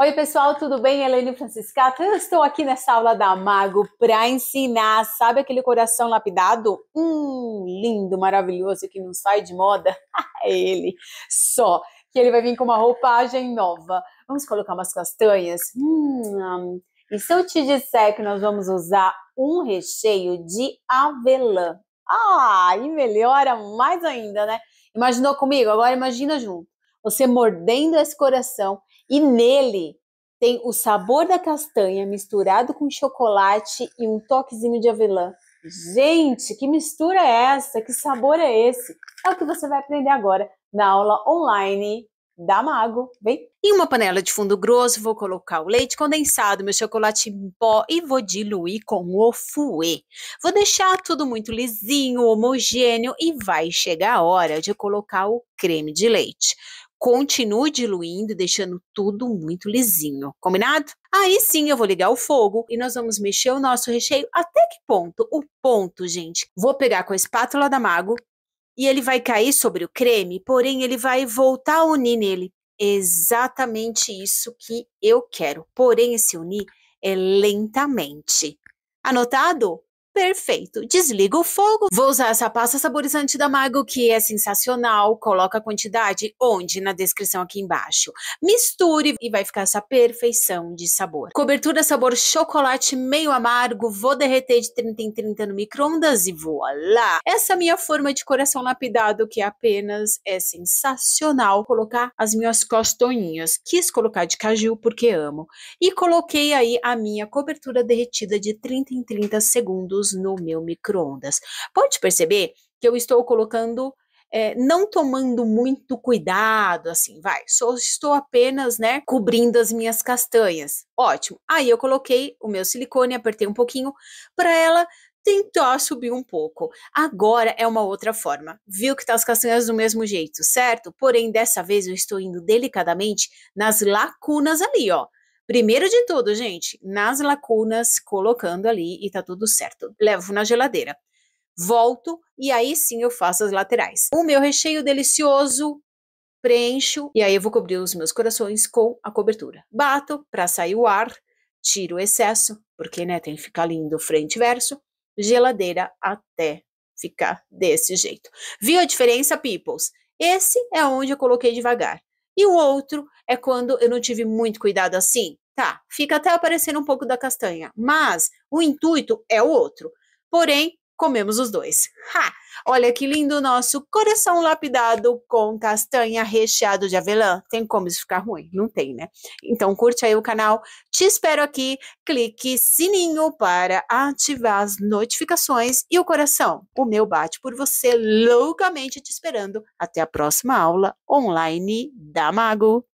Oi, pessoal, tudo bem? Helene Franciscato. Eu estou aqui nessa aula da Mago para ensinar, sabe aquele coração lapidado? Hum, lindo, maravilhoso, que não sai de moda. é ele só que ele vai vir com uma roupagem nova. Vamos colocar umas castanhas. Hum, e se eu te disser que nós vamos usar um recheio de avelã? Ah, e melhora mais ainda, né? Imaginou comigo? Agora imagina junto você mordendo esse coração e nele tem o sabor da castanha misturado com chocolate e um toquezinho de avelã. Gente, que mistura é essa? Que sabor é esse? É o que você vai aprender agora na aula online da Mago, vem? Em uma panela de fundo grosso, vou colocar o leite condensado, meu chocolate em pó e vou diluir com o fouet. Vou deixar tudo muito lisinho, homogêneo e vai chegar a hora de colocar o creme de leite continue diluindo, deixando tudo muito lisinho, combinado? Aí sim eu vou ligar o fogo e nós vamos mexer o nosso recheio até que ponto? O ponto, gente. Vou pegar com a espátula da Mago e ele vai cair sobre o creme, porém ele vai voltar a unir nele. Exatamente isso que eu quero. Porém, esse unir é lentamente. Anotado? Perfeito. Desliga o fogo. Vou usar essa pasta saborizante da Mago, que é sensacional. Coloca a quantidade onde? Na descrição aqui embaixo. Misture e vai ficar essa perfeição de sabor. Cobertura sabor chocolate meio amargo. Vou derreter de 30 em 30 no micro-ondas e voilá! Essa é minha forma de coração lapidado, que é apenas é sensacional. Colocar as minhas costoinhas. Quis colocar de caju porque amo. E coloquei aí a minha cobertura derretida de 30 em 30 segundos minutos no meu micro-ondas. Pode perceber que eu estou colocando é, não tomando muito cuidado, assim, vai, só estou apenas, né, cobrindo as minhas castanhas. Ótimo. Aí eu coloquei o meu silicone, apertei um pouquinho para ela tentar subir um pouco. Agora é uma outra forma. Viu que tá as castanhas do mesmo jeito, certo? Porém, dessa vez eu estou indo delicadamente nas lacunas ali, ó. Primeiro de tudo, gente, nas lacunas, colocando ali e tá tudo certo. Levo na geladeira. Volto e aí sim eu faço as laterais. O meu recheio delicioso, preencho e aí eu vou cobrir os meus corações com a cobertura. Bato para sair o ar, tiro o excesso, porque né, tem que ficar lindo frente e verso. Geladeira até ficar desse jeito. Viu a diferença, peoples? Esse é onde eu coloquei devagar. E o outro é quando eu não tive muito cuidado assim. Tá, fica até aparecendo um pouco da castanha, mas o intuito é o outro. Porém, comemos os dois. Ha! Olha que lindo nosso coração lapidado com castanha recheado de avelã. Tem como isso ficar ruim? Não tem, né? Então curte aí o canal, te espero aqui, clique sininho para ativar as notificações e o coração, o meu bate por você loucamente te esperando. Até a próxima aula online da Mago.